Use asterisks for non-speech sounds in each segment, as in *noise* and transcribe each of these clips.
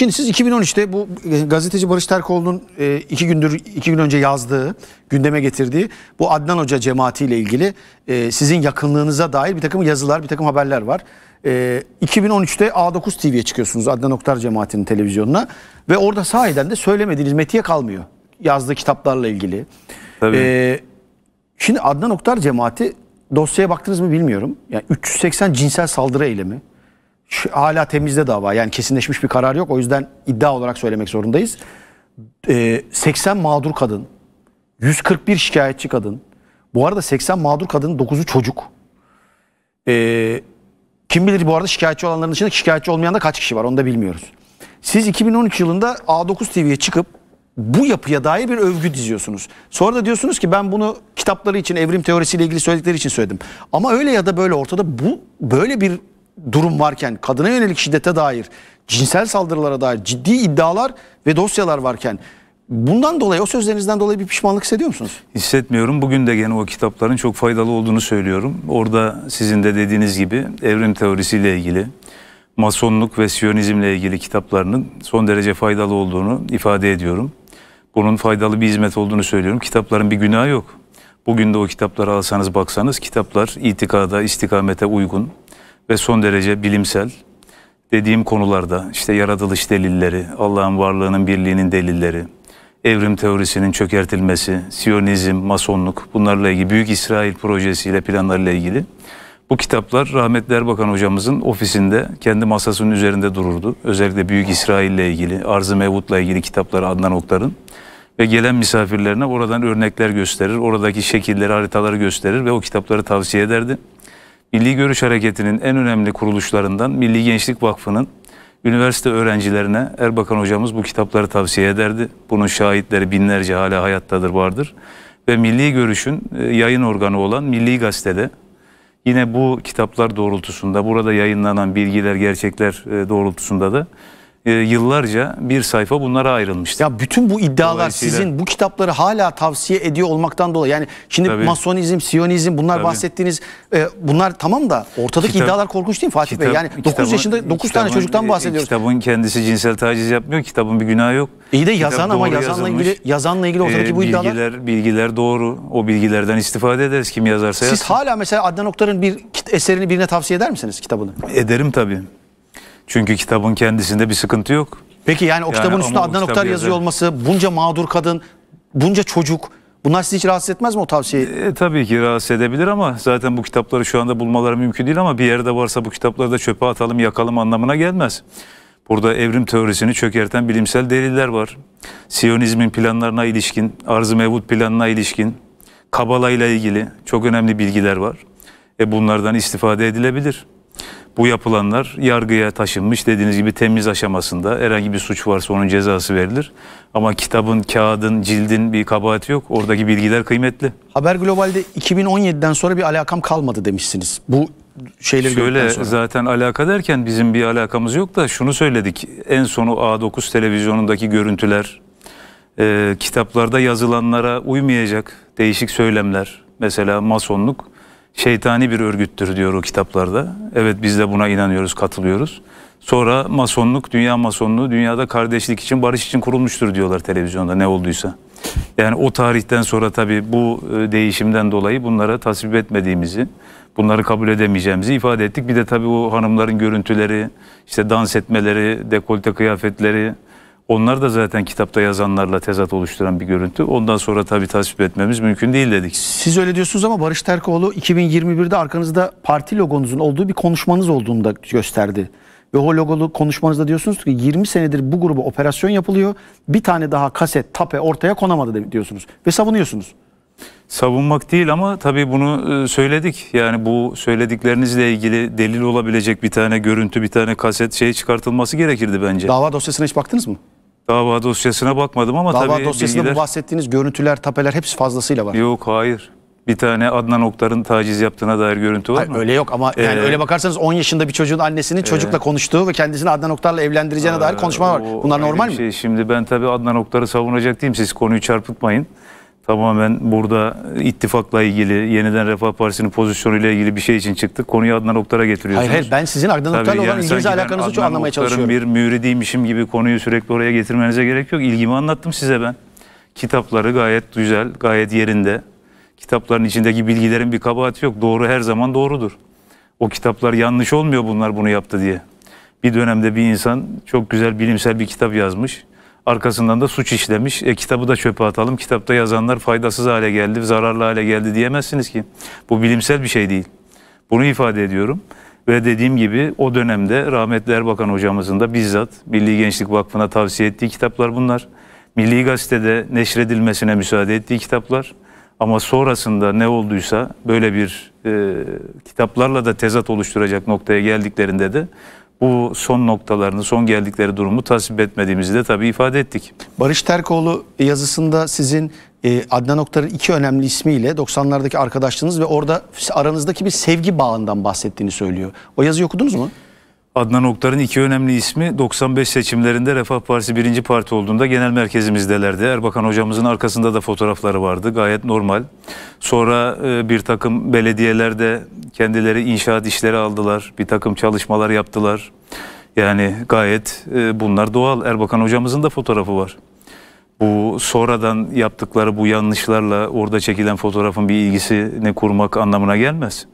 Şimdi siz 2013'te bu e, gazeteci Barış Terkoğlu'nun e, iki gündür iki gün önce yazdığı, gündeme getirdiği bu Adnan Hoca cemaatiyle ilgili e, sizin yakınlığınıza dair bir takım yazılar, bir takım haberler var. 2013'te A9 TV'ye çıkıyorsunuz Adnan Oktar cemaatinin televizyonuna ve orada sahiden de söylemediğiniz metiye kalmıyor. Yazdığı kitaplarla ilgili. Tabii. Şimdi Adnan Oktar cemaati dosyaya baktınız mı bilmiyorum. Yani 380 cinsel saldırı eylemi hala temizde dava. Yani kesinleşmiş bir karar yok. O yüzden iddia olarak söylemek zorundayız. E, ee, 80 mağdur kadın, 141 şikayetçi kadın. Bu arada 80 mağdur kadının 9'u çocuk. E, kim bilir bu arada şikayetçi olanların içinde şikayetçi olmayan da kaç kişi var onu da bilmiyoruz. Siz 2013 yılında A9 TV'ye çıkıp bu yapıya dair bir övgü diziyorsunuz. Sonra da diyorsunuz ki ben bunu kitapları için evrim teorisiyle ilgili söyledikleri için söyledim. Ama öyle ya da böyle ortada bu böyle bir durum varken kadına yönelik şiddete dair, cinsel saldırılara dair ciddi iddialar ve dosyalar varken bundan dolayı o sözlerinizden dolayı bir pişmanlık hissediyor musunuz? Hissetmiyorum. Bugün de gene o kitapların çok faydalı olduğunu söylüyorum. Orada sizin de dediğiniz gibi evrim teorisiyle ilgili, masonluk ve siyonizmle ilgili kitaplarının son derece faydalı olduğunu ifade ediyorum. Bunun faydalı bir hizmet olduğunu söylüyorum. Kitapların bir günahı yok. Bugün de o kitapları alsanız baksanız kitaplar itikada, istikamete uygun ve son derece bilimsel. Dediğim konularda işte yaratılış delilleri, Allah'ın varlığının birliğinin delilleri, evrim teorisinin çökertilmesi, siyonizm, masonluk bunlarla ilgili Büyük İsrail projesiyle planlarıyla ilgili bu kitaplar rahmetli Erbakan hocamızın ofisinde kendi masasının üzerinde dururdu. Özellikle Büyük İsrail ile ilgili, Arz-ı Mevut'la ilgili kitapları Adnan Oktar'ın. Ve gelen misafirlerine oradan örnekler gösterir, oradaki şekilleri, haritaları gösterir ve o kitapları tavsiye ederdi. Milli Görüş Hareketi'nin en önemli kuruluşlarından Milli Gençlik Vakfı'nın üniversite öğrencilerine Erbakan hocamız bu kitapları tavsiye ederdi. Bunun şahitleri binlerce hala hayattadır vardır. Ve Milli Görüş'ün e, yayın organı olan Milli Gazete'de yine bu kitaplar doğrultusunda burada yayınlanan bilgiler, gerçekler e, doğrultusunda da e, yıllarca bir sayfa bunlara ayrılmıştı. Ya bütün bu iddialar sizin bu kitapları hala tavsiye ediyor olmaktan dolayı. Yani şimdi Tabii. masonizm, siyonizm bunlar Tabii. bahsettiğiniz e, bunlar tamam da ortadaki kitap, iddialar korkunç değil mi Fatih kitap, Bey? Yani kitabın, yaşında 9 kitabın, tane çocuktan bahsediyoruz. Kitabın kendisi cinsel taciz yapmıyor. Kitabın bir günahı yok. İyi de yazan Kitap ama yazanla yazılmış. ilgili yazanla ilgili ortadaki ee, bu iddialar. Bilgiler bilgiler doğru. O bilgilerden istifade ederiz kim yazarsa Siz yazsın. hala mesela Adnan Oktar'ın bir eserini birine tavsiye eder misiniz kitabını? Ederim tabii. Çünkü kitabın kendisinde bir sıkıntı yok. Peki yani o yani kitabın üstünde Adnan Oktar yazıyor yazar. olması, bunca mağdur kadın, bunca çocuk bunlar sizi hiç rahatsız etmez mi o tavsiyeyi? E, tabii ki rahatsız edebilir ama zaten bu kitapları şu anda bulmaları mümkün değil ama bir yerde varsa bu kitapları da çöpe atalım yakalım anlamına gelmez. Burada evrim teorisini çökerten bilimsel deliller var. Siyonizmin planlarına ilişkin, arz-ı mevut planına ilişkin, Kabalayla ilgili çok önemli bilgiler var. E bunlardan istifade edilebilir. Bu yapılanlar yargıya taşınmış. Dediğiniz gibi temiz aşamasında herhangi bir suç varsa onun cezası verilir. Ama kitabın, kağıdın, cildin bir kabahati yok. Oradaki bilgiler kıymetli. Haber Global'de 2017'den sonra bir alakam kalmadı demişsiniz. Bu şeyleri Şöyle zaten alaka derken bizim bir alakamız yok da şunu söyledik. En sonu A9 televizyonundaki görüntüler, e, kitaplarda yazılanlara uymayacak değişik söylemler. Mesela masonluk şeytani bir örgüttür diyor o kitaplarda. Evet biz de buna inanıyoruz, katılıyoruz. Sonra masonluk, dünya masonluğu dünyada kardeşlik için, barış için kurulmuştur diyorlar televizyonda ne olduysa. Yani o tarihten sonra tabii bu e, değişimden dolayı bunlara tasvip etmediğimizi, bunları kabul edemeyeceğimizi ifade ettik. Bir de tabii o hanımların görüntüleri, işte dans etmeleri, dekolte kıyafetleri, onlar da zaten kitapta yazanlarla tezat oluşturan bir görüntü. Ondan sonra tabii tasvip etmemiz mümkün değil dedik. Siz öyle diyorsunuz ama Barış Terkoğlu 2021'de arkanızda parti logonuzun olduğu bir konuşmanız olduğunu da gösterdi. Ve o logolu konuşmanızda diyorsunuz ki 20 senedir bu gruba operasyon yapılıyor. Bir tane daha kaset, tape ortaya konamadı diyorsunuz. Ve savunuyorsunuz. Savunmak değil ama tabii bunu e, söyledik. Yani bu söylediklerinizle ilgili delil olabilecek bir tane görüntü, bir tane kaset şey çıkartılması gerekirdi bence. Dava dosyasına hiç baktınız mı? Dava dosyasına bakmadım ama Dava tabii dosyasında bilgiler... bahsettiğiniz görüntüler, tapeler hepsi fazlasıyla var. Yok hayır. Bir tane Adnan Oktar'ın taciz yaptığına dair görüntü var hayır, mı? Öyle yok ama ee, yani öyle bakarsanız 10 yaşında bir çocuğun annesinin ee, çocukla konuştuğu ve kendisini Adnan Oktar'la evlendireceğine aa, dair konuşma var. Bunlar normal şey. mi? Şimdi ben tabii Adnan Oktar'ı savunacak değilim. Siz konuyu çarpıtmayın tamamen burada ittifakla ilgili, yeniden Refah Partisi'nin pozisyonuyla ilgili bir şey için çıktık. Konuyu Adnan Oktar'a getiriyorsunuz. Hayır, hayır ben sizin Adnan Oktar'la yani olan ilginize alakanızı çok anlamaya çalışıyorum. bir müridiymişim gibi konuyu sürekli oraya getirmenize gerek yok. İlgimi anlattım size ben. Kitapları gayet güzel, gayet yerinde. Kitapların içindeki bilgilerin bir kabahati yok. Doğru her zaman doğrudur. O kitaplar yanlış olmuyor bunlar bunu yaptı diye. Bir dönemde bir insan çok güzel bilimsel bir kitap yazmış arkasından da suç işlemiş. E, kitabı da çöpe atalım. Kitapta yazanlar faydasız hale geldi, zararlı hale geldi diyemezsiniz ki. Bu bilimsel bir şey değil. Bunu ifade ediyorum. Ve dediğim gibi o dönemde rahmetli Erbakan hocamızın da bizzat Milli Gençlik Vakfı'na tavsiye ettiği kitaplar bunlar. Milli Gazete'de neşredilmesine müsaade ettiği kitaplar. Ama sonrasında ne olduysa böyle bir e, kitaplarla da tezat oluşturacak noktaya geldiklerinde de bu son noktalarını, son geldikleri durumu tasvip etmediğimizi de tabii ifade ettik. Barış Terkoğlu yazısında sizin e, Adnan Oktar'ın iki önemli ismiyle 90'lardaki arkadaşlığınız ve orada aranızdaki bir sevgi bağından bahsettiğini söylüyor. O yazıyı okudunuz mu? Adnan Oktar'ın iki önemli ismi 95 seçimlerinde Refah Partisi birinci parti olduğunda genel merkezimizdelerdi. Erbakan hocamızın arkasında da fotoğrafları vardı. Gayet normal. Sonra e, bir takım belediyelerde kendileri inşaat işleri aldılar. Bir takım çalışmalar yaptılar. Yani gayet e, bunlar doğal. Erbakan hocamızın da fotoğrafı var. Bu sonradan yaptıkları bu yanlışlarla orada çekilen fotoğrafın bir ilgisini kurmak anlamına gelmez.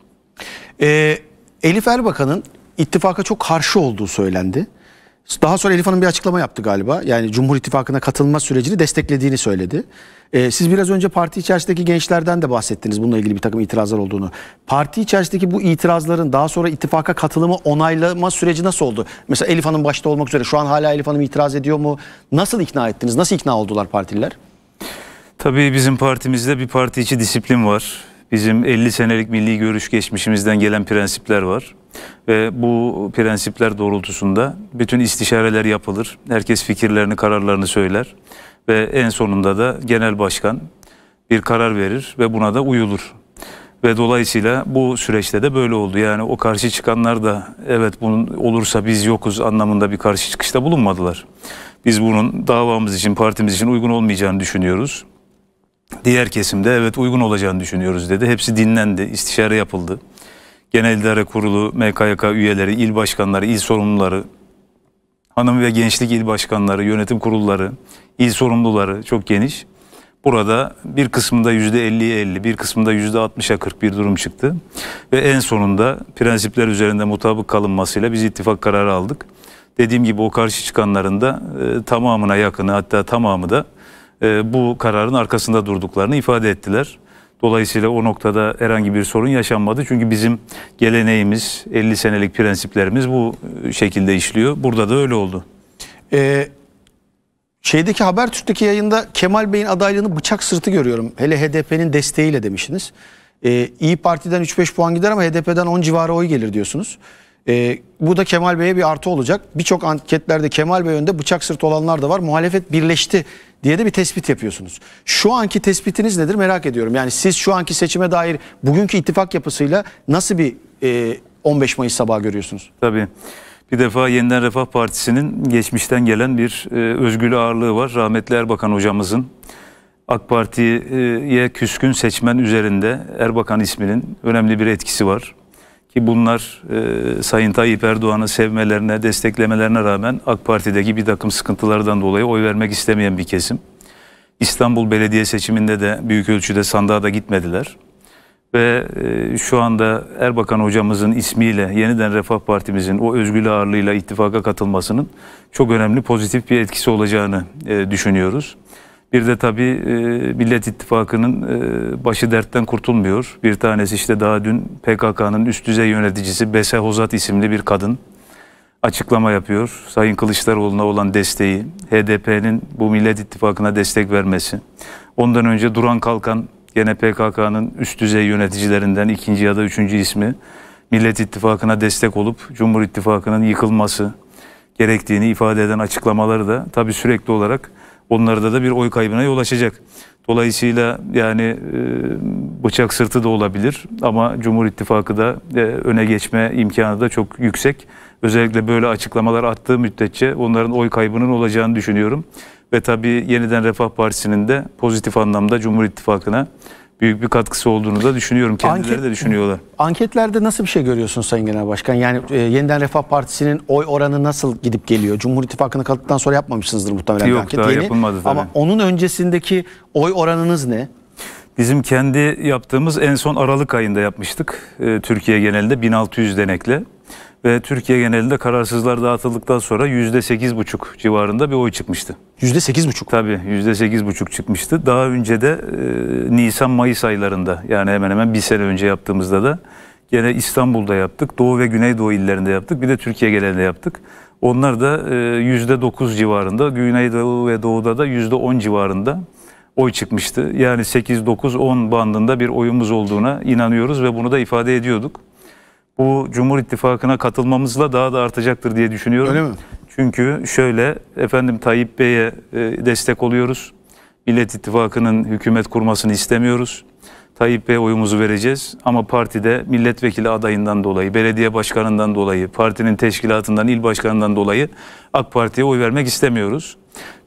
Ee, Elif Erbakan'ın ittifaka çok karşı olduğu söylendi. Daha sonra Elif Hanım bir açıklama yaptı galiba. Yani Cumhur İttifakı'na katılma sürecini desteklediğini söyledi. Ee, siz biraz önce parti içerisindeki gençlerden de bahsettiniz bununla ilgili bir takım itirazlar olduğunu. Parti içerisindeki bu itirazların daha sonra ittifaka katılımı onaylama süreci nasıl oldu? Mesela Elif Hanım başta olmak üzere şu an hala Elif Hanım itiraz ediyor mu? Nasıl ikna ettiniz? Nasıl ikna oldular partililer? Tabii bizim partimizde bir parti içi disiplin var. Bizim 50 senelik milli görüş geçmişimizden gelen prensipler var. Ve bu prensipler doğrultusunda bütün istişareler yapılır. Herkes fikirlerini, kararlarını söyler. Ve en sonunda da genel başkan bir karar verir ve buna da uyulur. Ve dolayısıyla bu süreçte de böyle oldu. Yani o karşı çıkanlar da evet bunun olursa biz yokuz anlamında bir karşı çıkışta bulunmadılar. Biz bunun davamız için, partimiz için uygun olmayacağını düşünüyoruz. Diğer kesimde evet uygun olacağını düşünüyoruz dedi. Hepsi dinlendi, istişare yapıldı. Genel İdare Kurulu, MKYK üyeleri, il başkanları, il sorumluları, hanım ve gençlik il başkanları, yönetim kurulları, il sorumluları çok geniş. Burada bir kısmında %50'ye 50, bir kısmında %60'a 40 bir durum çıktı. Ve en sonunda prensipler üzerinde mutabık kalınmasıyla biz ittifak kararı aldık. Dediğim gibi o karşı çıkanların da e, tamamına yakını hatta tamamı da e, bu kararın arkasında durduklarını ifade ettiler. Dolayısıyla o noktada herhangi bir sorun yaşanmadı. Çünkü bizim geleneğimiz, 50 senelik prensiplerimiz bu şekilde işliyor. Burada da öyle oldu. Ee, şeydeki Habertürk'teki yayında Kemal Bey'in adaylığını bıçak sırtı görüyorum. Hele HDP'nin desteğiyle demişsiniz. Ee, İyi Parti'den 3-5 puan gider ama HDP'den 10 civarı oy gelir diyorsunuz. Ee, bu da Kemal Bey'e bir artı olacak. Birçok anketlerde Kemal Bey önde bıçak sırtı olanlar da var. Muhalefet birleşti diye de bir tespit yapıyorsunuz. Şu anki tespitiniz nedir merak ediyorum. Yani siz şu anki seçime dair bugünkü ittifak yapısıyla nasıl bir e, 15 Mayıs sabahı görüyorsunuz? Tabii. Bir defa Yeniden Refah Partisi'nin geçmişten gelen bir e, özgül ağırlığı var. Rahmetli Erbakan hocamızın AK Parti'ye küskün seçmen üzerinde Erbakan isminin önemli bir etkisi var. Ki bunlar e, Sayın Tayyip Erdoğan'ı sevmelerine, desteklemelerine rağmen AK Parti'deki bir takım sıkıntılardan dolayı oy vermek istemeyen bir kesim. İstanbul Belediye seçiminde de büyük ölçüde sandığa da gitmediler. Ve e, şu anda Erbakan hocamızın ismiyle yeniden Refah Partimizin o özgürlüğü ağırlığıyla ittifaka katılmasının çok önemli pozitif bir etkisi olacağını e, düşünüyoruz. Bir de tabii e, Millet İttifakı'nın e, başı dertten kurtulmuyor. Bir tanesi işte daha dün PKK'nın üst düzey yöneticisi Bese Hozat isimli bir kadın açıklama yapıyor. Sayın Kılıçdaroğlu'na olan desteği, HDP'nin bu Millet İttifakı'na destek vermesi. Ondan önce Duran Kalkan gene PKK'nın üst düzey yöneticilerinden ikinci ya da üçüncü ismi Millet İttifakı'na destek olup Cumhur İttifakı'nın yıkılması gerektiğini ifade eden açıklamaları da tabii sürekli olarak onlarda da bir oy kaybına yol açacak. Dolayısıyla yani e, bıçak sırtı da olabilir ama Cumhur İttifakı da e, öne geçme imkanı da çok yüksek. Özellikle böyle açıklamalar attığı müddetçe onların oy kaybının olacağını düşünüyorum. Ve tabii yeniden Refah Partisi'nin de pozitif anlamda Cumhur İttifakı'na büyük bir katkısı olduğunu da düşünüyorum. Kendileri Anket, de düşünüyorlar. Anketlerde nasıl bir şey görüyorsunuz Sayın Genel Başkan? Yani e, Yeniden Refah Partisi'nin oy oranı nasıl gidip geliyor? Cumhur İttifakı'nı kaldıktan sonra yapmamışsınızdır muhtemelen. Yok anket. daha Yeni. yapılmadı tabii. Ama onun öncesindeki oy oranınız ne? Bizim kendi yaptığımız en son Aralık ayında yapmıştık. E, Türkiye genelinde 1600 denekle ve Türkiye genelinde kararsızlar dağıtıldıktan sonra yüzde sekiz buçuk civarında bir oy çıkmıştı. Yüzde sekiz buçuk Tabii yüzde sekiz buçuk çıkmıştı. Daha önce de e, Nisan-Mayıs aylarında yani hemen hemen bir sene önce yaptığımızda da gene İstanbul'da yaptık. Doğu ve Güneydoğu illerinde yaptık. Bir de Türkiye genelinde yaptık. Onlar da e, yüzde dokuz civarında, Güneydoğu ve Doğu'da da yüzde on civarında oy çıkmıştı. Yani 8, 9, 10 bandında bir oyumuz olduğuna inanıyoruz ve bunu da ifade ediyorduk bu Cumhur İttifakı'na katılmamızla daha da artacaktır diye düşünüyorum. Öyle mi? Çünkü şöyle efendim Tayyip Bey'e e, destek oluyoruz. Millet İttifakı'nın hükümet kurmasını istemiyoruz. Tayyip Bey'e oyumuzu vereceğiz ama partide milletvekili adayından dolayı, belediye başkanından dolayı, partinin teşkilatından, il başkanından dolayı AK Parti'ye oy vermek istemiyoruz.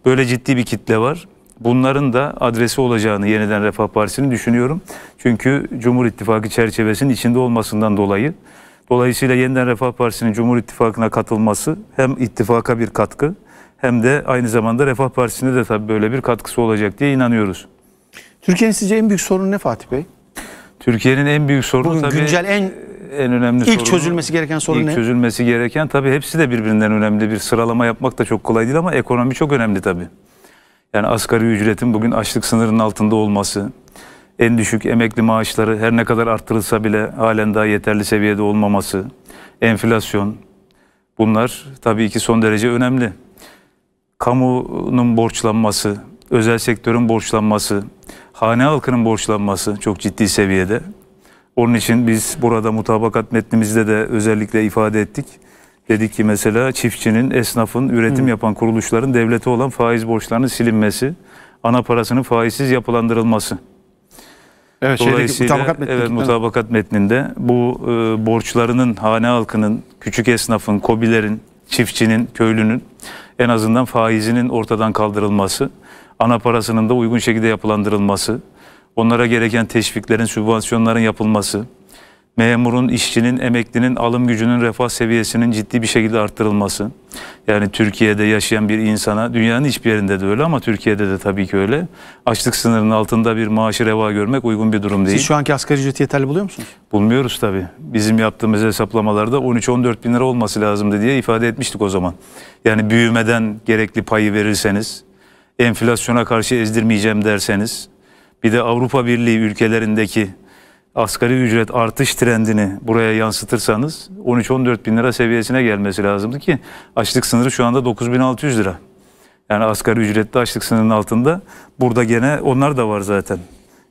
Böyle ciddi bir kitle var bunların da adresi olacağını yeniden Refah partisinin düşünüyorum. Çünkü Cumhur İttifakı çerçevesinin içinde olmasından dolayı dolayısıyla yeniden Refah Partisi'nin Cumhur İttifakı'na katılması hem ittifaka bir katkı hem de aynı zamanda Refah Partisi'ne de tabii böyle bir katkısı olacak diye inanıyoruz. Türkiye'nin sizce en büyük sorunu ne Fatih Bey? Türkiye'nin en büyük sorunu Bugün tabii güncel en en önemli ilk sorunu. çözülmesi gereken sorun ilk ne? çözülmesi gereken tabii hepsi de birbirinden önemli. Bir sıralama yapmak da çok kolay değil ama ekonomi çok önemli tabii. Yani asgari ücretin bugün açlık sınırının altında olması, en düşük emekli maaşları her ne kadar arttırılsa bile halen daha yeterli seviyede olmaması, enflasyon bunlar tabii ki son derece önemli. Kamunun borçlanması, özel sektörün borçlanması, hane halkının borçlanması çok ciddi seviyede. Onun için biz burada mutabakat metnimizde de özellikle ifade ettik. Dedi ki mesela çiftçinin, esnafın, üretim Hı. yapan kuruluşların devlete olan faiz borçlarının silinmesi, ana parasının faizsiz yapılandırılması. Evet, Dolayısıyla mutabakat, metni, evet, mutabakat metninde bu e, borçlarının hane halkının, küçük esnafın, kobilerin, çiftçinin, köylünün en azından faizinin ortadan kaldırılması, ana parasının da uygun şekilde yapılandırılması, onlara gereken teşviklerin, sübvansiyonların yapılması, memurun, işçinin, emeklinin alım gücünün refah seviyesinin ciddi bir şekilde arttırılması. Yani Türkiye'de yaşayan bir insana, dünyanın hiçbir yerinde de öyle ama Türkiye'de de tabii ki öyle. Açlık sınırının altında bir maaşı reva görmek uygun bir durum değil. Siz şu anki asgari ücreti yeterli buluyor musunuz? Bulmuyoruz tabii. Bizim yaptığımız hesaplamalarda 13-14 bin lira olması lazımdı diye ifade etmiştik o zaman. Yani büyümeden gerekli payı verirseniz, enflasyona karşı ezdirmeyeceğim derseniz, bir de Avrupa Birliği ülkelerindeki asgari ücret artış trendini buraya yansıtırsanız 13-14 bin lira seviyesine gelmesi lazımdı ki açlık sınırı şu anda 9600 lira. Yani asgari ücretli açlık sınırının altında burada gene onlar da var zaten.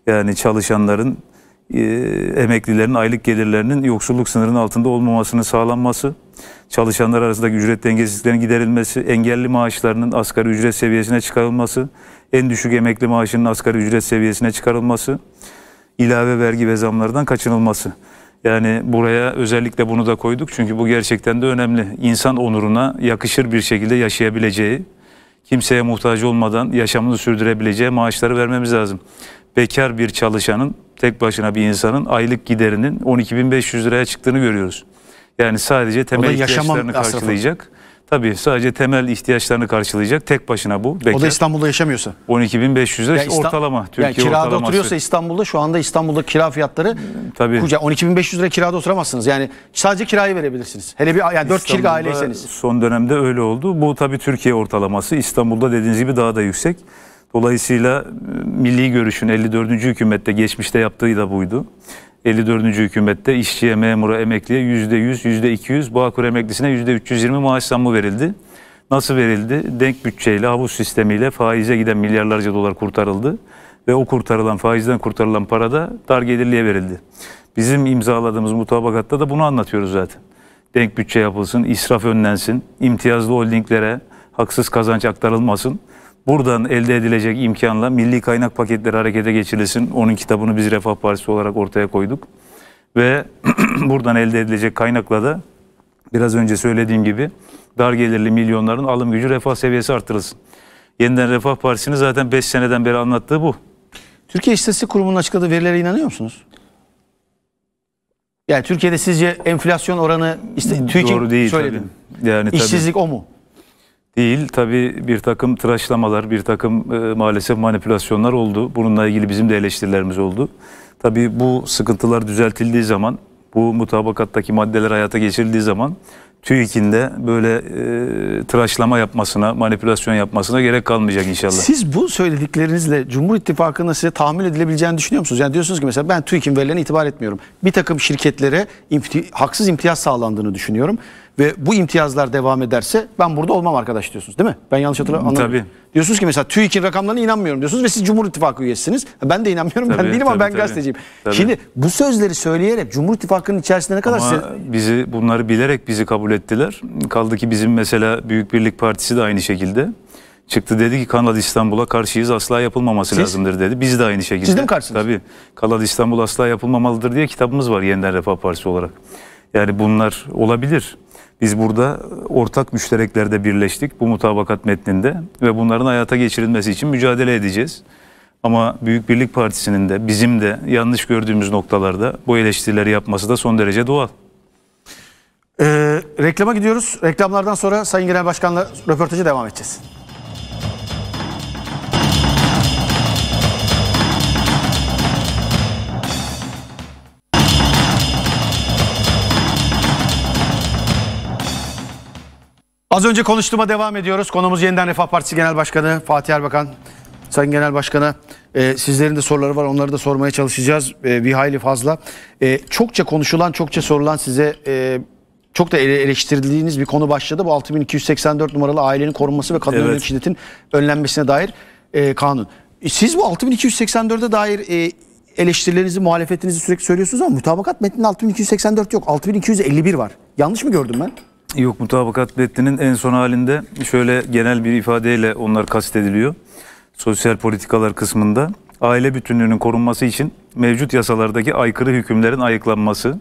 Yani çalışanların, e, emeklilerin aylık gelirlerinin yoksulluk sınırının altında olmamasını sağlanması, çalışanlar arasındaki ücret dengesizliklerinin giderilmesi, engelli maaşlarının asgari ücret seviyesine çıkarılması, en düşük emekli maaşının asgari ücret seviyesine çıkarılması, ilave vergi ve zamlardan kaçınılması. Yani buraya özellikle bunu da koyduk çünkü bu gerçekten de önemli. İnsan onuruna yakışır bir şekilde yaşayabileceği, kimseye muhtaç olmadan yaşamını sürdürebileceği maaşları vermemiz lazım. Bekar bir çalışanın, tek başına bir insanın aylık giderinin 12.500 liraya çıktığını görüyoruz. Yani sadece temel ihtiyaçlarını karşılayacak. Asrafı. Tabii sadece temel ihtiyaçlarını karşılayacak tek başına bu. Bekar. O da İstanbul'da yaşamıyorsa. 12.500 lira yani ortalama. Türkiye yani kirada ortalaması. oturuyorsa İstanbul'da şu anda İstanbul'da kira fiyatları hmm, Tabii. 12.500 lira kirada oturamazsınız. Yani sadece kirayı verebilirsiniz. Hele bir yani 4 kişilik aileyseniz. Son dönemde öyle oldu. Bu tabii Türkiye ortalaması. İstanbul'da dediğiniz gibi daha da yüksek. Dolayısıyla e, milli görüşün 54. hükümette geçmişte yaptığı da buydu. 54. hükümette işçiye, memura, emekliye %100, %200, Bağkur emeklisine %320 maaş zammı verildi. Nasıl verildi? Denk bütçeyle, havuz sistemiyle faize giden milyarlarca dolar kurtarıldı. Ve o kurtarılan, faizden kurtarılan para da dar gelirliye verildi. Bizim imzaladığımız mutabakatta da bunu anlatıyoruz zaten. Denk bütçe yapılsın, israf önlensin, imtiyazlı holdinglere haksız kazanç aktarılmasın buradan elde edilecek imkanla milli kaynak paketleri harekete geçirilsin. Onun kitabını biz Refah Partisi olarak ortaya koyduk. Ve *clears throat* buradan elde edilecek kaynakla da biraz önce söylediğim gibi dar gelirli milyonların alım gücü refah seviyesi artırılsın. Yeniden Refah Partisi'nin zaten 5 seneden beri anlattığı bu. Türkiye İstatistik Kurumu'nun açıkladığı verilere inanıyor musunuz? Yani Türkiye'de sizce enflasyon oranı işte hmm, Doğru değil söyledi. Tabii. Yani işsizlik tabii. o mu? değil. Tabii bir takım tıraşlamalar, bir takım e, maalesef manipülasyonlar oldu. Bununla ilgili bizim de eleştirilerimiz oldu. Tabii bu sıkıntılar düzeltildiği zaman, bu mutabakattaki maddeler hayata geçirildiği zaman TÜİK'in de böyle e, tıraşlama yapmasına, manipülasyon yapmasına gerek kalmayacak inşallah. Siz bu söylediklerinizle Cumhur İttifakı'nın size tahmin edilebileceğini düşünüyor musunuz? Yani diyorsunuz ki mesela ben TÜİK'in verilerine itibar etmiyorum. Bir takım şirketlere inf haksız imtiyaz sağlandığını düşünüyorum ve bu imtiyazlar devam ederse ben burada olmam arkadaş diyorsunuz değil mi? Ben yanlış hatırlamıyorum. Tabii. Diyorsunuz ki mesela TÜİK'in rakamlarına inanmıyorum diyorsunuz ve siz Cumhur İttifakı üyesisiniz. Ben de inanmıyorum tabii, ben değilim tabii, ama ben tabii, gazeteciyim. Tabii. Şimdi bu sözleri söyleyerek Cumhur İttifakı'nın içerisinde ne kadar... Ama size... bizi bunları bilerek bizi kabul ettiler. Kaldı ki bizim mesela Büyük Birlik Partisi de aynı şekilde çıktı dedi ki Kanal İstanbul'a karşıyız asla yapılmaması Siz? lazımdır dedi. Biz de aynı şekilde. Siz de mi karşısınız? Tabii. Kanal İstanbul asla yapılmamalıdır diye kitabımız var Yeniden Refah Partisi olarak. Yani bunlar olabilir. Biz burada ortak müştereklerde birleştik bu mutabakat metninde ve bunların hayata geçirilmesi için mücadele edeceğiz. Ama Büyük Birlik Partisi'nin de bizim de yanlış gördüğümüz noktalarda bu eleştirileri yapması da son derece doğal. Ee, reklama gidiyoruz. Reklamlardan sonra Sayın Genel Başkan'la röportajı devam edeceğiz. Az önce konuştuğuma devam ediyoruz. Konumuz yeniden Refah Partisi Genel Başkanı Fatih Erbakan. Sayın Genel Başkan'a e, sizlerin de soruları var onları da sormaya çalışacağız e, bir hayli fazla. E, çokça konuşulan çokça sorulan size e, çok da eleştirildiğiniz bir konu başladı. Bu 6284 numaralı ailenin korunması ve kadın evet. şiddetin önlenmesine dair e, kanun. E, siz bu 6284'e dair e, eleştirilerinizi, muhalefetinizi sürekli söylüyorsunuz ama mutabakat metninde 6284 yok. 6251 var. Yanlış mı gördüm ben? Yok mutabakat metninin en son halinde şöyle genel bir ifadeyle onlar kastediliyor. Sosyal politikalar kısmında aile bütünlüğünün korunması için mevcut yasalardaki aykırı hükümlerin ayıklanması,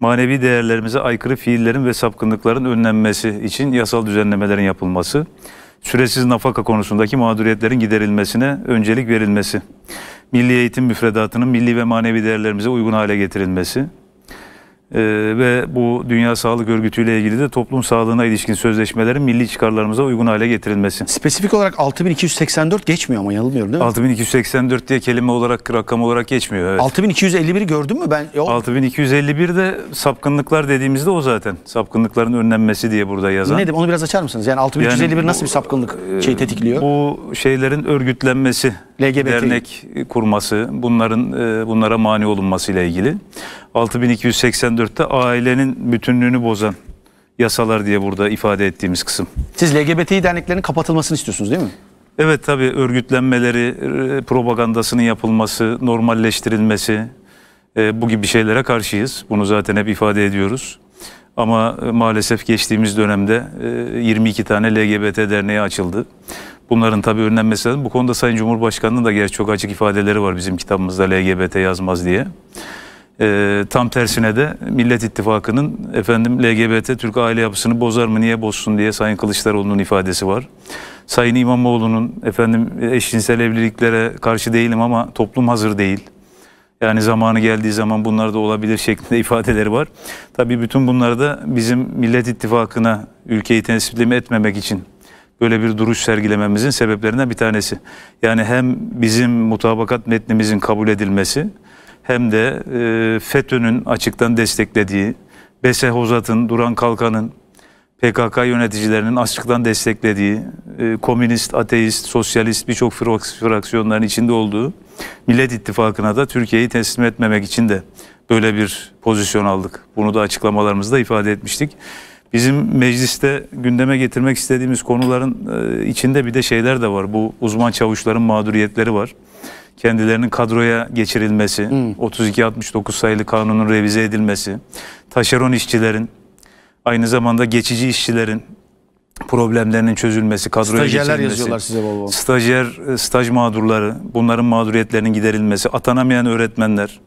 manevi değerlerimize aykırı fiillerin ve sapkınlıkların önlenmesi için yasal düzenlemelerin yapılması, süresiz nafaka konusundaki mağduriyetlerin giderilmesine öncelik verilmesi, milli eğitim müfredatının milli ve manevi değerlerimize uygun hale getirilmesi, ee, ve bu Dünya Sağlık Örgütü ile ilgili de toplum sağlığına ilişkin sözleşmelerin milli çıkarlarımıza uygun hale getirilmesi. Spesifik olarak 6284 geçmiyor ama yanılmıyorum değil mi? 6284 diye kelime olarak rakam olarak geçmiyor. Evet. 6.251 gördün mü ben? Yok. 6251 de sapkınlıklar dediğimizde o zaten. Sapkınlıkların önlenmesi diye burada yazan. Nedir onu biraz açar mısınız? Yani 6.251 yani bu, nasıl bir sapkınlık e, şey tetikliyor? Bu şeylerin örgütlenmesi, LGBT. dernek kurması, bunların e, bunlara mani olunması ile ilgili. 6284'te ailenin bütünlüğünü bozan yasalar diye burada ifade ettiğimiz kısım. Siz LGBT derneklerinin kapatılmasını istiyorsunuz değil mi? Evet tabii örgütlenmeleri, e, propagandasının yapılması, normalleştirilmesi e, bu gibi şeylere karşıyız. Bunu zaten hep ifade ediyoruz. Ama e, maalesef geçtiğimiz dönemde e, 22 tane LGBT derneği açıldı. Bunların tabii önlenmesi lazım. Bu konuda Sayın Cumhurbaşkanı'nın da gerçi çok açık ifadeleri var bizim kitabımızda LGBT yazmaz diye. E, tam tersine de Millet İttifakı'nın efendim LGBT Türk aile yapısını bozar mı niye bozsun diye Sayın Kılıçdaroğlu'nun ifadesi var. Sayın İmamoğlu'nun efendim eşcinsel evliliklere karşı değilim ama toplum hazır değil. Yani zamanı geldiği zaman bunlar da olabilir şeklinde *laughs* ifadeleri var. Tabii bütün bunları da bizim Millet İttifakı'na ülkeyi teslim etmemek için böyle bir duruş sergilememizin sebeplerinden bir tanesi. Yani hem bizim mutabakat metnimizin kabul edilmesi hem de e, FETÖ'nün açıktan desteklediği, Beseh Ozat'ın, Duran Kalkan'ın, PKK yöneticilerinin açıktan desteklediği, e, komünist, ateist, sosyalist birçok fraksiyonların içinde olduğu Millet İttifakı'na da Türkiye'yi teslim etmemek için de böyle bir pozisyon aldık. Bunu da açıklamalarımızda ifade etmiştik. Bizim mecliste gündeme getirmek istediğimiz konuların e, içinde bir de şeyler de var. Bu uzman çavuşların mağduriyetleri var kendilerinin kadroya geçirilmesi, hmm. 32-69 sayılı kanunun revize edilmesi, taşeron işçilerin, aynı zamanda geçici işçilerin problemlerinin çözülmesi, kadroya Stajyerler geçirilmesi. yazıyorlar size baba, Stajyer, e, staj mağdurları, bunların mağduriyetlerinin giderilmesi, atanamayan öğretmenler,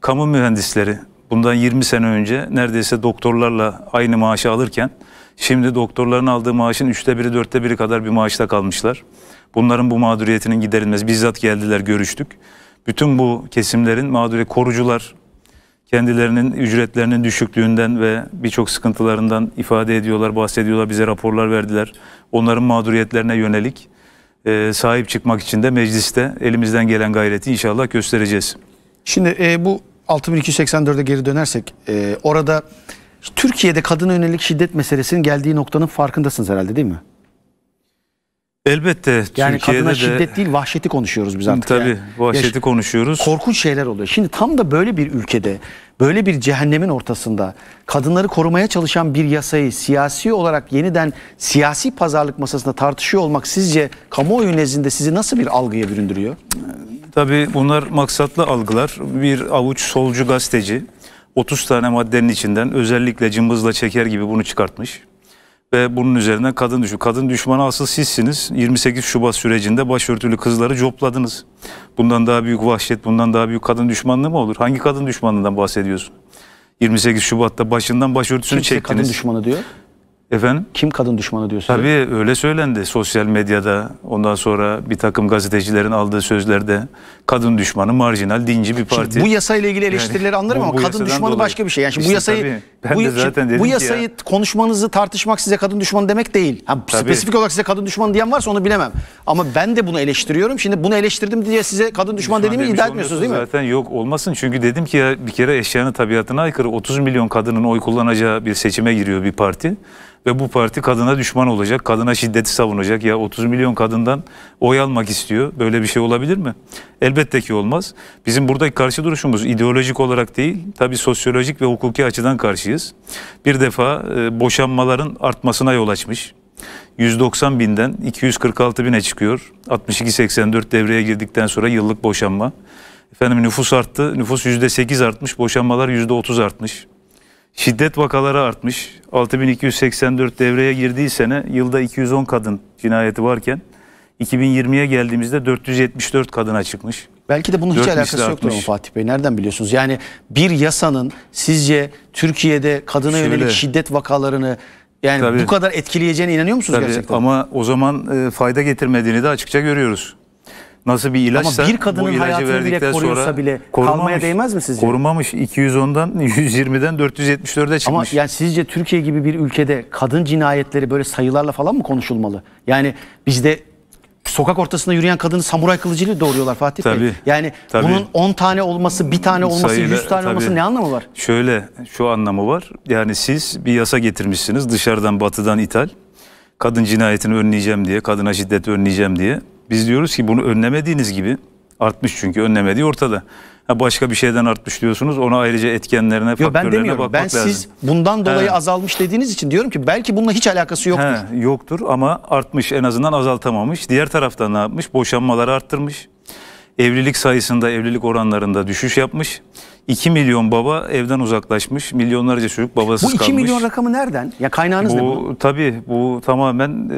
kamu mühendisleri, bundan 20 sene önce neredeyse doktorlarla aynı maaşı alırken, şimdi doktorların aldığı maaşın üçte biri, dörtte biri kadar bir maaşta kalmışlar. Bunların bu mağduriyetinin giderilmesi. Bizzat geldiler görüştük. Bütün bu kesimlerin mağduriyet korucular kendilerinin ücretlerinin düşüklüğünden ve birçok sıkıntılarından ifade ediyorlar, bahsediyorlar, bize raporlar verdiler. Onların mağduriyetlerine yönelik e, sahip çıkmak için de mecliste elimizden gelen gayreti inşallah göstereceğiz. Şimdi e, bu 6284'e geri dönersek e, orada Türkiye'de kadına yönelik şiddet meselesinin geldiği noktanın farkındasınız herhalde değil mi? Elbette yani Türkiye'de kadına de... şiddet değil vahşeti konuşuyoruz biz artık. Tabii yani. vahşeti ya, konuşuyoruz. Korkunç şeyler oluyor. Şimdi tam da böyle bir ülkede, böyle bir cehennemin ortasında kadınları korumaya çalışan bir yasayı siyasi olarak yeniden siyasi pazarlık masasında tartışıyor olmak sizce kamuoyu nezdinde sizi nasıl bir algıya büründürüyor? Tabii bunlar maksatlı algılar. Bir avuç solcu gazeteci 30 tane maddenin içinden özellikle cımbızla çeker gibi bunu çıkartmış ve bunun üzerine kadın düşü. Kadın düşmanı asıl sizsiniz. 28 Şubat sürecinde başörtülü kızları copladınız. Bundan daha büyük vahşet, bundan daha büyük kadın düşmanlığı mı olur? Hangi kadın düşmanlığından bahsediyorsun? 28 Şubat'ta başından başörtüsünü Kimse çektiniz. kadın düşmanı diyor. Efendim? Kim kadın düşmanı diyor size? Tabii öyle söylendi sosyal medyada. Ondan sonra bir takım gazetecilerin aldığı sözlerde kadın düşmanı, marjinal, dinci bir parti. Şimdi bu yasayla ilgili eleştirileri yani, anlarım bu, ama bu kadın düşmanı dolayı. başka bir şey. Yani şimdi işte bu yasayı tabii, bu, zaten bu yasayı ya. konuşmanızı tartışmak size kadın düşmanı demek değil. Ha, spesifik olarak size kadın düşmanı diyen varsa onu bilemem. Ama ben de bunu eleştiriyorum. Şimdi bunu eleştirdim diye size kadın düşman dediğimi iddia etmiyorsunuz değil mi? Zaten yok olmasın. Çünkü dedim ki ya bir kere eşyanın tabiatına aykırı 30 milyon kadının oy kullanacağı bir seçime giriyor bir parti ve bu parti kadına düşman olacak, kadına şiddeti savunacak. Ya 30 milyon kadından oy almak istiyor. Böyle bir şey olabilir mi? Elbette ki olmaz. Bizim buradaki karşı duruşumuz ideolojik olarak değil, tabii sosyolojik ve hukuki açıdan karşıyız. Bir defa e, boşanmaların artmasına yol açmış. 190 binden 246 bine çıkıyor. 62-84 devreye girdikten sonra yıllık boşanma. Efendim nüfus arttı. Nüfus %8 artmış, boşanmalar %30 artmış. Şiddet vakaları artmış. 6284 devreye girdiği sene yılda 210 kadın cinayeti varken 2020'ye geldiğimizde 474 kadına çıkmış. Belki de bunun hiç alakası yoktur ama Fatih Bey. Nereden biliyorsunuz? Yani bir yasanın sizce Türkiye'de kadına Şöyle, yönelik şiddet vakalarını yani tabii, bu kadar etkileyeceğine inanıyor musunuz tabii, gerçekten? Ama o zaman e, fayda getirmediğini de açıkça görüyoruz nasıl bir ilaçsa Ama bir kadının bu ilacı hayatını bile koruyorsa sonra bile korumaya değmez mi sizce? korumamış 210'dan 120'den 474'e çıkmış. Ama yani sizce Türkiye gibi bir ülkede kadın cinayetleri böyle sayılarla falan mı konuşulmalı? Yani bizde sokak ortasında yürüyen kadını samuray kılıcıyla doğuruyorlar Fatih Bey. Tabii, Yani tabii. bunun 10 tane olması, bir tane olması, Sayıyla- 100 tane olması ne anlamı var? Şöyle şu anlamı var. Yani siz bir yasa getirmişsiniz dışarıdan batıdan ithal. Kadın cinayetini önleyeceğim diye, kadına şiddet önleyeceğim diye. Biz diyoruz ki bunu önlemediğiniz gibi artmış çünkü önlemediği ortada. Ha başka bir şeyden artmış diyorsunuz. Ona ayrıca etkenlerine, Yo, faktörlerine ben demiyorum. bakmak ben lazım. Ben siz bundan dolayı He. azalmış dediğiniz için diyorum ki belki bununla hiç alakası yoktur. He, yoktur ama artmış en azından azaltamamış. Diğer taraftan ne yapmış? Boşanmaları arttırmış. Evlilik sayısında, evlilik oranlarında düşüş yapmış. 2 milyon baba evden uzaklaşmış. Milyonlarca çocuk babasız kalmış. Bu 2 kalmış. milyon rakamı nereden? Ya kaynağınız bu, ne bu? Tabii bu tamamen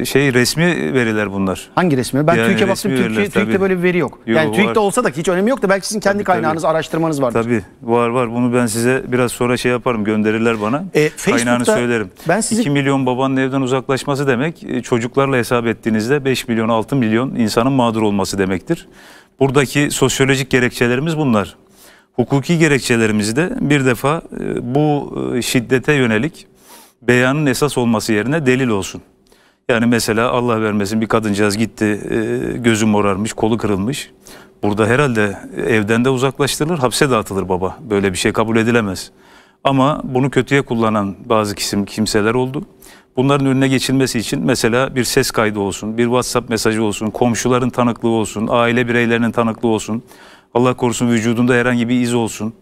e, şey resmi veriler bunlar. Hangi resmi? Ben yani TÜİK'e baktım. Veriler, Türkiye, TÜİK'te böyle bir veri yok. yok yani var. olsa da hiç önemi yok da belki sizin kendi tabii, kaynağınız, tabii. araştırmanız vardır. Tabii var var. Bunu ben size biraz sonra şey yaparım gönderirler bana. E, kaynağını söylerim. Ben sizi... 2 milyon babanın evden uzaklaşması demek e, çocuklarla hesap ettiğinizde 5 milyon 6 milyon insanın mağdur olması demektir. Buradaki sosyolojik gerekçelerimiz bunlar hukuki gerekçelerimizde bir defa e, bu e, şiddete yönelik beyanın esas olması yerine delil olsun. Yani mesela Allah vermesin bir kadıncağız gitti e, gözü morarmış kolu kırılmış. Burada herhalde evden de uzaklaştırılır hapse de baba. Böyle bir şey kabul edilemez. Ama bunu kötüye kullanan bazı kisim, kimseler oldu. Bunların önüne geçilmesi için mesela bir ses kaydı olsun, bir WhatsApp mesajı olsun, komşuların tanıklığı olsun, aile bireylerinin tanıklığı olsun. Allah korusun vücudunda herhangi bir iz olsun.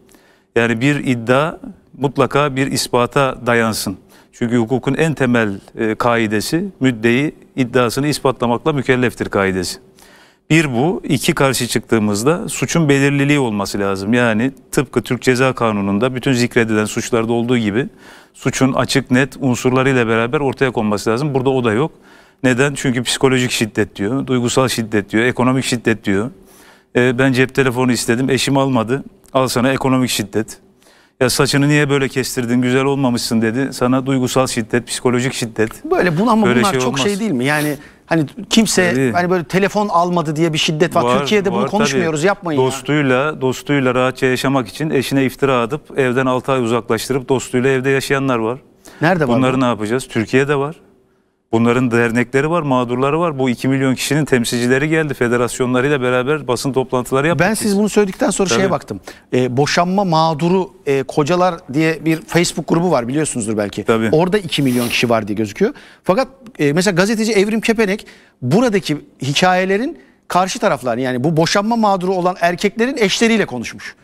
Yani bir iddia mutlaka bir ispata dayansın. Çünkü hukukun en temel e, kaidesi müddeyi iddiasını ispatlamakla mükelleftir kaidesi. Bir bu, iki karşı çıktığımızda suçun belirliliği olması lazım. Yani tıpkı Türk Ceza Kanunu'nda bütün zikredilen suçlarda olduğu gibi suçun açık net unsurlarıyla beraber ortaya konması lazım. Burada o da yok. Neden? Çünkü psikolojik şiddet diyor, duygusal şiddet diyor, ekonomik şiddet diyor. E, ben cep telefonu istedim. Eşim almadı. Al sana ekonomik şiddet. Ya saçını niye böyle kestirdin? Güzel olmamışsın dedi. Sana duygusal şiddet, psikolojik şiddet. Böyle bunu ama böyle bunlar şey çok şey olmaz. şey değil mi? Yani hani kimse tabii. hani böyle telefon almadı diye bir şiddet var. var Türkiye'de var, bunu konuşmuyoruz. Tabii. Yapmayın. Dostuyla, yani. dostuyla rahatça yaşamak için eşine iftira atıp evden 6 ay uzaklaştırıp dostuyla evde yaşayanlar var. Nerede var? Bunları ne yapacağız? Türkiye'de var. Bunların dernekleri var, mağdurları var. Bu 2 milyon kişinin temsilcileri geldi. Federasyonlarıyla beraber basın toplantıları yaptık. Ben siz bunu söyledikten sonra Tabii. şeye baktım. E, boşanma mağduru e, kocalar diye bir Facebook grubu var biliyorsunuzdur belki. Tabii. Orada 2 milyon kişi var diye gözüküyor. Fakat e, mesela gazeteci Evrim Kepenek buradaki hikayelerin karşı taraflar yani bu boşanma mağduru olan erkeklerin eşleriyle konuşmuş.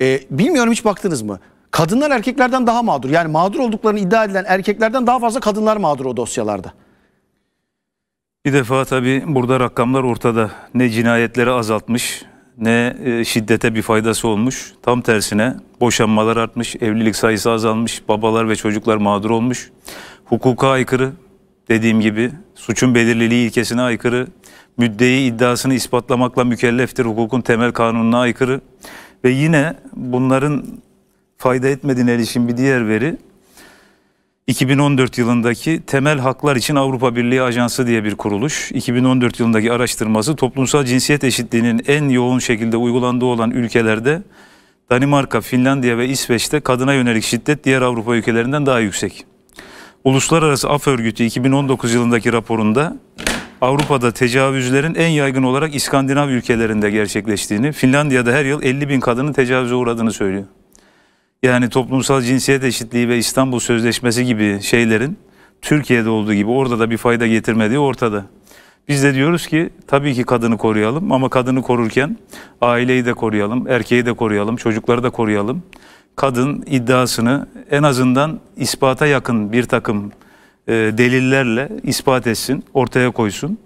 E, bilmiyorum hiç baktınız mı? Kadınlar erkeklerden daha mağdur. Yani mağdur olduklarını iddia edilen erkeklerden daha fazla kadınlar mağdur o dosyalarda. Bir defa tabii burada rakamlar ortada. Ne cinayetleri azaltmış, ne e, şiddete bir faydası olmuş. Tam tersine boşanmalar artmış, evlilik sayısı azalmış, babalar ve çocuklar mağdur olmuş. Hukuka aykırı dediğim gibi suçun belirliliği ilkesine aykırı, müddeyi iddiasını ispatlamakla mükelleftir hukukun temel kanununa aykırı ve yine bunların fayda etmediğine ilişkin bir diğer veri 2014 yılındaki Temel Haklar için Avrupa Birliği Ajansı diye bir kuruluş. 2014 yılındaki araştırması toplumsal cinsiyet eşitliğinin en yoğun şekilde uygulandığı olan ülkelerde Danimarka, Finlandiya ve İsveç'te kadına yönelik şiddet diğer Avrupa ülkelerinden daha yüksek. Uluslararası Af Örgütü 2019 yılındaki raporunda Avrupa'da tecavüzlerin en yaygın olarak İskandinav ülkelerinde gerçekleştiğini, Finlandiya'da her yıl 50 bin kadının tecavüze uğradığını söylüyor yani toplumsal cinsiyet eşitliği ve İstanbul Sözleşmesi gibi şeylerin Türkiye'de olduğu gibi orada da bir fayda getirmediği ortada. Biz de diyoruz ki tabii ki kadını koruyalım ama kadını korurken aileyi de koruyalım, erkeği de koruyalım, çocukları da koruyalım. Kadın iddiasını en azından ispata yakın bir takım e, delillerle ispat etsin, ortaya koysun.